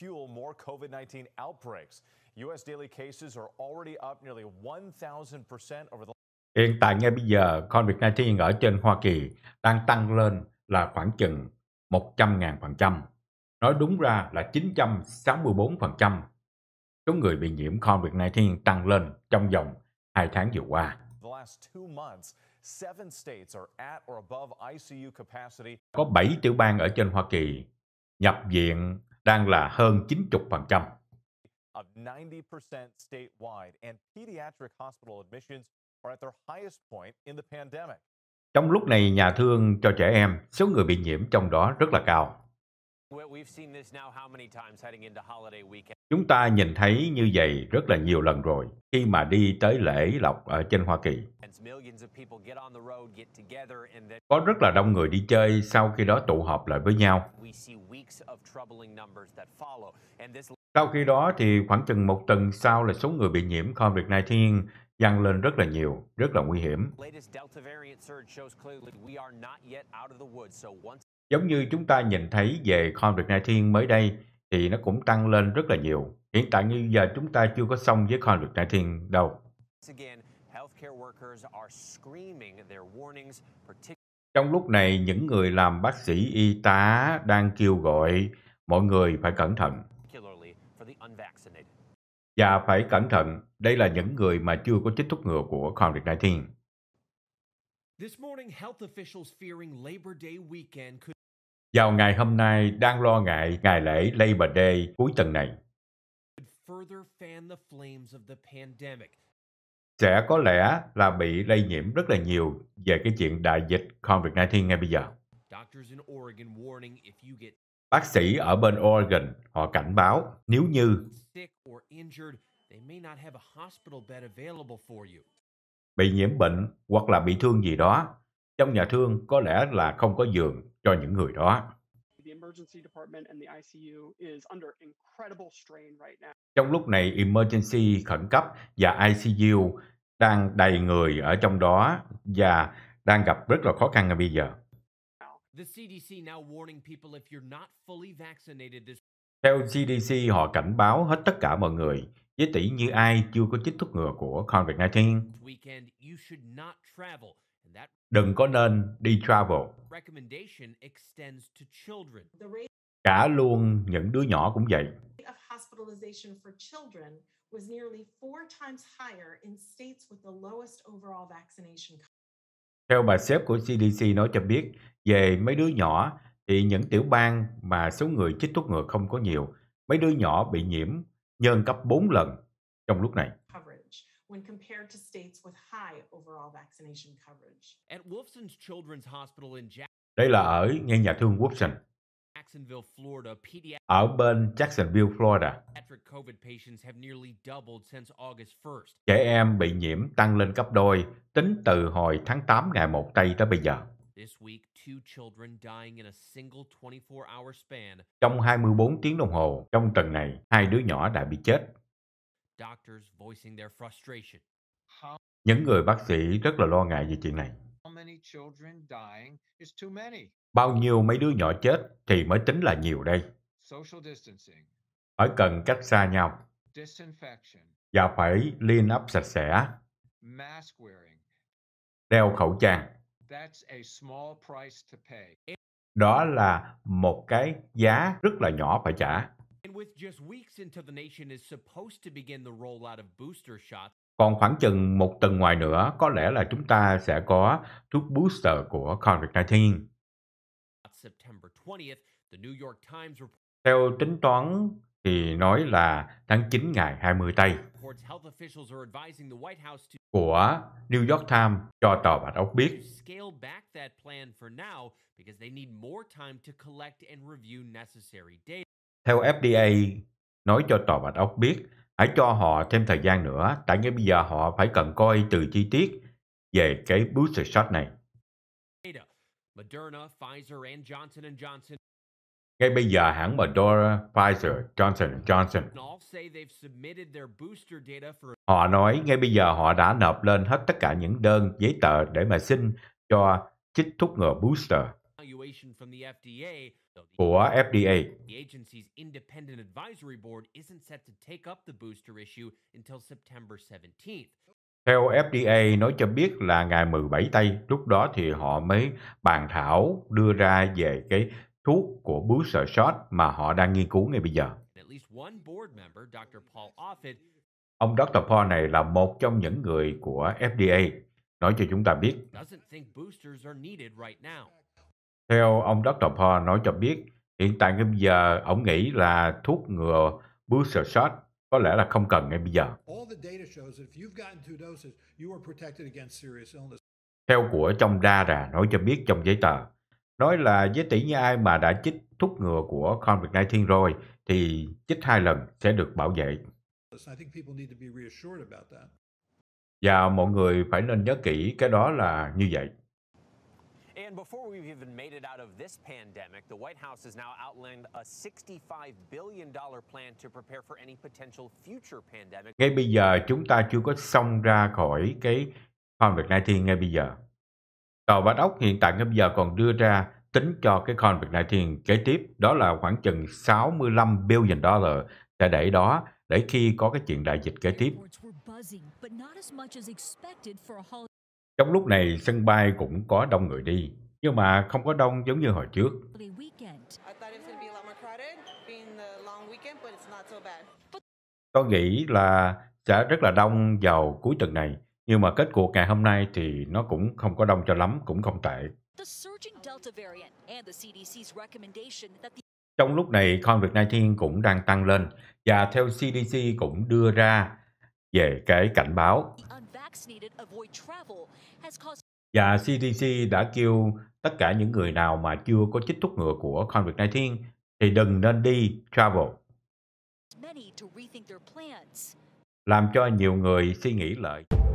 fuel more COVID 19 outbreaks. U.S. daily cases are already up nearly 1,000% over the Hiện tại ngay bây giờ, COVID-19 ở trên Hoa Kỳ đang tăng lên là khoảng chừng 100.000%. Nói đúng ra là 964%. Số người bị nhiễm COVID-19 tăng lên trong vòng 2 tháng vừa qua. Có 7 tiểu bang ở trên Hoa Kỳ nhập viện đang là hơn 90%. Trong lúc này, nhà thương cho trẻ em, số người bị nhiễm trong đó rất là cao. Chúng ta nhìn thấy như vậy rất là nhiều lần rồi khi mà đi tới lễ lọc ở trên Hoa Kỳ. Có rất là đông người đi chơi sau khi đó tụ họp lại với nhau. Sau khi đó thì khoảng chừng một tuần sau là số người bị nhiễm COVID-19 dâng lên rất là nhiều, rất là nguy hiểm. Giống như chúng ta nhìn thấy về COVID-19 mới đây thì nó cũng tăng lên rất là nhiều. Hiện tại như giờ chúng ta chưa có xong với COVID-19 đâu. Trong lúc này, những người làm bác sĩ y tá đang kêu gọi mọi người phải cẩn thận. Và phải cẩn thận, đây là những người mà chưa có chích thuốc ngừa của COVID-19 vào ngày hôm nay đang lo ngại ngày lễ Labor Day cuối tuần này. Sẽ có lẽ là bị lây nhiễm rất là nhiều về cái chuyện đại dịch COVID-19 ngay bây giờ. Bác sĩ ở bên Oregon họ cảnh báo nếu như bị nhiễm bệnh hoặc là bị thương gì đó trong nhà thương có lẽ là không có giường cho những người đó. Trong lúc này, emergency khẩn cấp và ICU đang đầy người ở trong đó và đang gặp rất là khó khăn ngay bây giờ. Theo CDC, họ cảnh báo hết tất cả mọi người, với tỷ như ai chưa có chích thuốc ngừa của COVID-19 đừng có nên đi travel cả luôn những đứa nhỏ cũng vậy theo bà sếp của CDC nói cho biết, về mấy đứa nhỏ thì những tiểu bang mà số người chích thuốc ngừa không có nhiều, mấy đứa nhỏ bị nhiễm nhân cấp 4 lần trong lúc này when compared to states with high overall vaccination coverage. At Wolfson's Children's Hospital in Jackson. Đây là ở ngay nhà thương Wolfson. Ở bên Jacksonville, Florida, trẻ em bị nhiễm tăng lên gấp đôi tính từ hồi tháng 8 ngày 1 Tây tới bây giờ. Trong 24 tiếng đồng hồ, trong tuần này, hai đứa nhỏ đã bị chết những người bác sĩ rất là lo ngại về chuyện này. Bao nhiêu mấy đứa nhỏ chết thì mới tính là nhiều đây. Phải cần cách xa nhau và phải liên ấp sạch sẽ, đeo khẩu trang. Đó là một cái giá rất là nhỏ phải trả. And with just weeks until the nation is supposed to begin the rollout of booster shots, còn khoảng chừng một tuần ngoài nữa, có lẽ là chúng ta sẽ có thuốc booster của COVID-19. Theo tính toán thì nói là tháng 9 ngày 20 Tây của New York Times cho tòa Bạch Ốc biết theo FDA, nói cho tòa bạch ốc biết, hãy cho họ thêm thời gian nữa, tại vì bây giờ họ phải cần coi từ chi tiết về cái booster shot này. Ngay bây giờ hãng Moderna, Pfizer, Johnson Johnson họ nói ngay bây giờ họ đã nộp lên hết tất cả những đơn giấy tờ để mà xin cho chích thuốc ngừa booster của FDA. The the agency's independent advisory board isn't set to take up booster issue until September 17th. Theo FDA nói cho biết là ngày 17 tây, lúc đó thì họ mới bàn thảo đưa ra về cái thuốc của booster shot mà họ đang nghiên cứu ngay bây giờ. Dr. Paul Offit, Ông Dr. Paul này là một trong những người của FDA nói cho chúng ta biết theo ông Dr. Paul nói cho biết, hiện tại ngay bây giờ ông nghĩ là thuốc ngừa booster shot có lẽ là không cần ngay bây giờ. Theo của trong data nói cho biết trong giấy tờ, nói là với tỷ như ai mà đã chích thuốc ngừa của COVID-19 rồi thì chích hai lần sẽ được bảo vệ. Và mọi người phải nên nhớ kỹ cái đó là như vậy. And before we've even made it out of this pandemic, the White House has now outlined a $65 billion plan to prepare for any potential future pandemic. Ngay bây giờ chúng ta chưa có xong ra khỏi cái COVID-19 ngay bây giờ. Tàu bát Ốc hiện tại ngay bây giờ còn đưa ra tính cho cái COVID-19 kế tiếp đó là khoảng chừng 65 billion dollar sẽ để đó để khi có cái chuyện đại dịch kế tiếp. Trong lúc này sân bay cũng có đông người đi nhưng mà không có đông giống như hồi trước. Tôi nghĩ là sẽ rất là đông vào cuối tuần này, nhưng mà kết cuộc ngày hôm nay thì nó cũng không có đông cho lắm, cũng không tệ. Trong lúc này, COVID-19 cũng đang tăng lên và theo CDC cũng đưa ra về cái cảnh báo và dạ, CDC đã kêu tất cả những người nào mà chưa có chích thuốc ngừa của COVID-19 thì đừng nên đi travel. Làm cho nhiều người suy nghĩ lại.